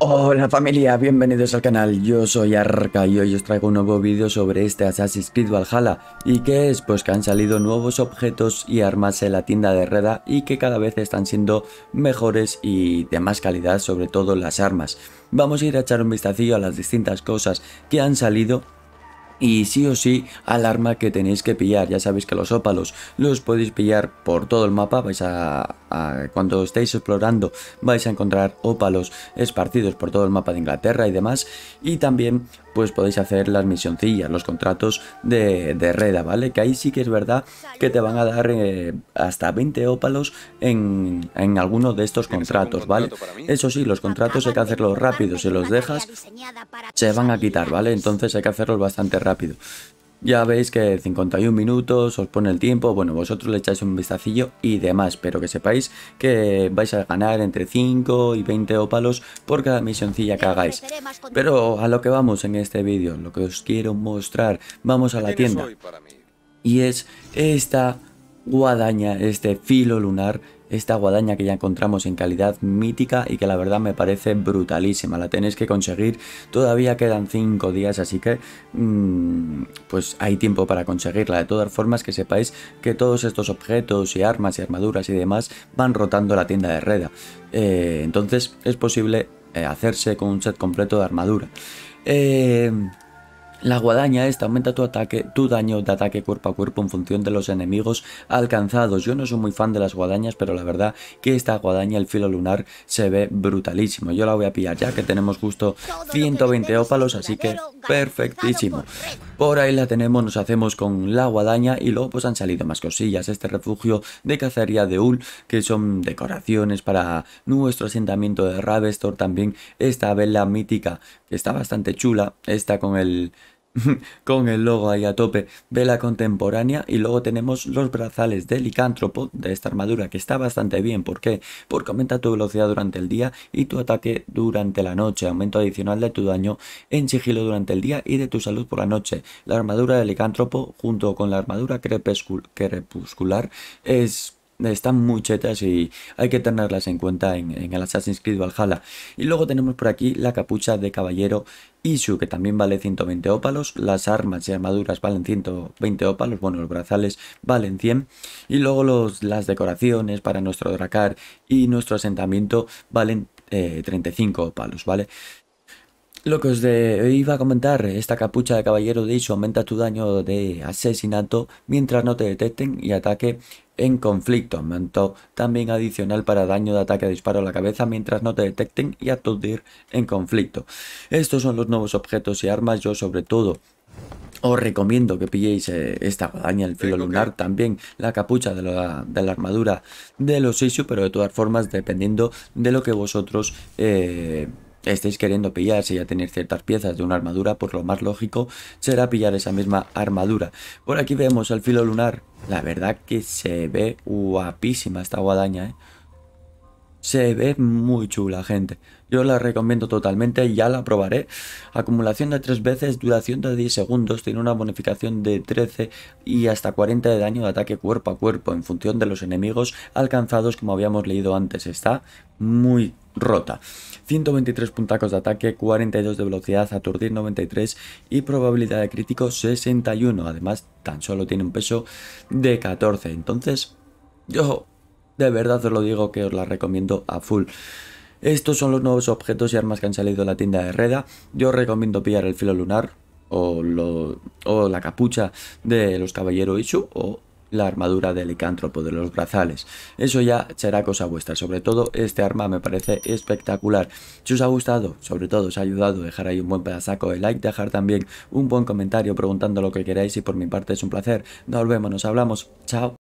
Hola familia, bienvenidos al canal, yo soy Arca y hoy os traigo un nuevo vídeo sobre este Assassin's Creed Valhalla ¿Y que es? Pues que han salido nuevos objetos y armas en la tienda de Reda y que cada vez están siendo mejores y de más calidad, sobre todo las armas Vamos a ir a echar un vistacillo a las distintas cosas que han salido y sí o sí al arma que tenéis que pillar. Ya sabéis que los ópalos los podéis pillar por todo el mapa, vais a Ah, cuando estéis explorando vais a encontrar ópalos esparcidos por todo el mapa de Inglaterra y demás y también pues podéis hacer las misioncillas, los contratos de, reda, ¿vale? Que ahí sí que es verdad que te van a dar eh, hasta 20 ópalos en, en alguno de estos contratos, ¿vale? Eso sí, los contratos hay que hacerlos rápido, si los dejas se van a quitar, ¿vale? Entonces hay que hacerlos bastante rápido. Ya veis que 51 minutos os pone el tiempo, bueno, vosotros le echáis un vistacillo y demás, pero que sepáis que vais a ganar entre 5 y 20 ópalos por cada misioncilla que hagáis. Pero a lo que vamos en este vídeo, lo que os quiero mostrar, vamos a la tienda. Y es esta guadaña, este filo lunar esta guadaña que ya encontramos en calidad mítica y que la verdad me parece brutalísima, la tenéis que conseguir, todavía quedan 5 días así que mm, pues hay tiempo para conseguirla, de todas formas que sepáis que todos estos objetos y armas y armaduras y demás van rotando la tienda de Reda, eh, entonces es posible eh, hacerse con un set completo de armadura. Eh, la guadaña esta aumenta tu ataque, tu daño de ataque cuerpo a cuerpo en función de los enemigos alcanzados. Yo no soy muy fan de las guadañas, pero la verdad que esta guadaña, el filo lunar, se ve brutalísimo. Yo la voy a pillar ya que tenemos justo 120 ópalos, así que perfectísimo. Por ahí la tenemos, nos hacemos con la guadaña y luego pues han salido más cosillas. Este refugio de cacería de Ul, que son decoraciones para nuestro asentamiento de Ravestor. También esta vela mítica, que está bastante chula, está con el con el logo ahí a tope, vela contemporánea y luego tenemos los brazales de licántropo de esta armadura que está bastante bien, ¿por qué? Porque aumenta tu velocidad durante el día y tu ataque durante la noche, aumento adicional de tu daño en sigilo durante el día y de tu salud por la noche. La armadura de licántropo junto con la armadura crepuscular es están muy chetas y hay que tenerlas en cuenta en, el Assassin's Creed Valhalla. Y luego tenemos por aquí la capucha de caballero Isu, que también vale 120 ópalos, las armas y armaduras valen 120 ópalos, bueno, los brazales valen 100, y luego los, las decoraciones para nuestro dracar y nuestro asentamiento valen 35 eh, ópalos, ¿vale? Lo que os iba a comentar, esta capucha de caballero de isu aumenta tu daño de asesinato mientras no te detecten y ataque en conflicto. Aumento también adicional para daño de ataque a disparo a la cabeza mientras no te detecten y aturdir en conflicto. Estos son los nuevos objetos y armas, yo sobre todo os recomiendo que pilléis eh, esta guadaña, el filo lunar, también la capucha de la, armadura de los isu pero de todas formas, dependiendo de lo que vosotros eh, estéis queriendo pillar, si ya tenéis ciertas piezas de una armadura, por pues lo más lógico será pillar esa misma armadura. Por aquí vemos el filo lunar. La verdad que se ve guapísima esta guadaña, ¿eh? Se ve muy chula, gente. Yo la recomiendo totalmente, ya la probaré. Acumulación de 3 veces, duración de 10 segundos, tiene una bonificación de 13 y hasta 40 de daño de ataque cuerpo a cuerpo en función de los enemigos alcanzados como habíamos leído antes. Está muy rota. 123 puntacos de ataque, 42 de velocidad, aturdir 93 y probabilidad de crítico 61. Además, tan solo tiene un peso de 14. Entonces, yo de verdad os lo digo que os la recomiendo a full. Estos son los nuevos objetos y armas que han salido en la tienda de Reda. Yo recomiendo pillar el filo lunar o, la capucha de los caballeros Ishu o la armadura de licántropo de los brazales. Eso ya será cosa vuestra, sobre todo este arma me parece espectacular. Si os ha gustado, sobre todo os ha ayudado, dejar ahí un buen pedazaco de like, dejar también un buen comentario preguntando lo que queráis y por mi parte es un placer. Nos vemos, nos hablamos, chao.